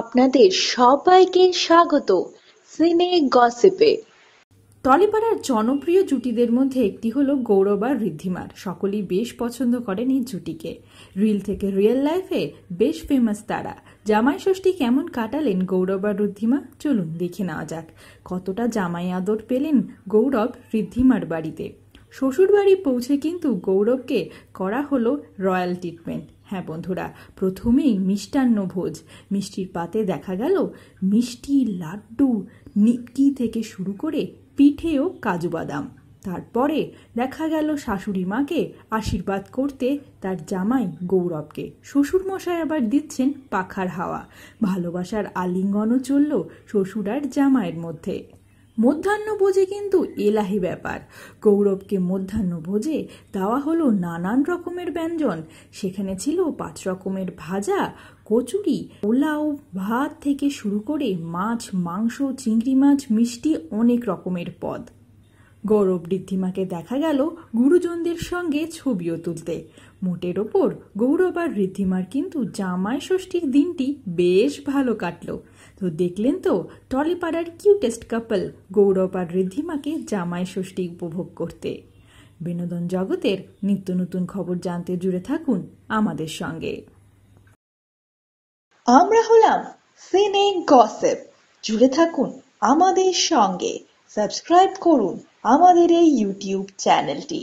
আপনাদের সবাইকে স্বাগত সিনে গসিপে টলিপাড়ার জনপ্রিয় জুটিদের মধ্যে একটি হলো গৌরব আর ঋদ্ধিমার সকলেই বেশ পছন্দ করেন এই জুটিকে রিল থেকে রিয়েল লাইফে বেশ ফেমাস তারা জামাই ষষ্ঠী কেমন কাটালেন গৌরব আর ঋদ্ধিমা চলুন দেখে নেওয়া যাক কতটা জামাই আদর পেলেন গৌরব ঋদ্ধিমার বাড়িতে শ্বশুরবাড়ি পৌঁছে কিন্তু গৌরবকে করা হলো রয়্যাল ট্রিটমেন্ট হ্যাঁ বন্ধুরা প্রথমেই মিষ্টান্ন ভোজ মিষ্টির পাতে দেখা গেল মিষ্টি লাড্ডু নিপকি থেকে শুরু করে পিঠে ও কাজু বাদাম তারপরে দেখা গেল শাশুড়ি মাকে আশীর্বাদ করতে তার জামাই গৌরবকে শ্বশুরমশাই আবার দিচ্ছেন পাখার হাওয়া ভালোবাসার আলিঙ্গনও চলল শ্বশুর আর জামাইয়ের মধ্যে মধ্যাহ্নভোজে কিন্তু এলাহি ব্যাপার গৌরবকে মধ্যাহ্নভোজে দেওয়া হলো নানান রকমের ব্যঞ্জন সেখানে ছিল পাঁচ রকমের ভাজা কচুরি পোলাও ভাত থেকে শুরু করে মাছ মাংস চিংড়ি মাছ মিষ্টি অনেক রকমের পদ গৌরব ঋদ্ধিমাকে দেখা গেল গুরুজনদের সঙ্গে ছবিও তুলতে মোটের ওপর গৌরব আর ঋদ্ধিমার কিন্তু জামাই ষষ্ঠীর দিনটি বেশ ভালো কাটল তো দেখলেন তো টলিপাড়ার কিউটেস্ট কাপল গৌরব আর ঋদ্ধিমাকে জামাই ষষ্ঠী উপভোগ করতে বিনোদন জগতের নিত্য নতুন খবর জানতে জুড়ে থাকুন আমাদের সঙ্গে আমরা হলাম সিনে গসেপ জুড়ে থাকুন আমাদের সঙ্গে সাবস্ক্রাইব করুন আমাদের এই ইউটিউব চ্যানেলটি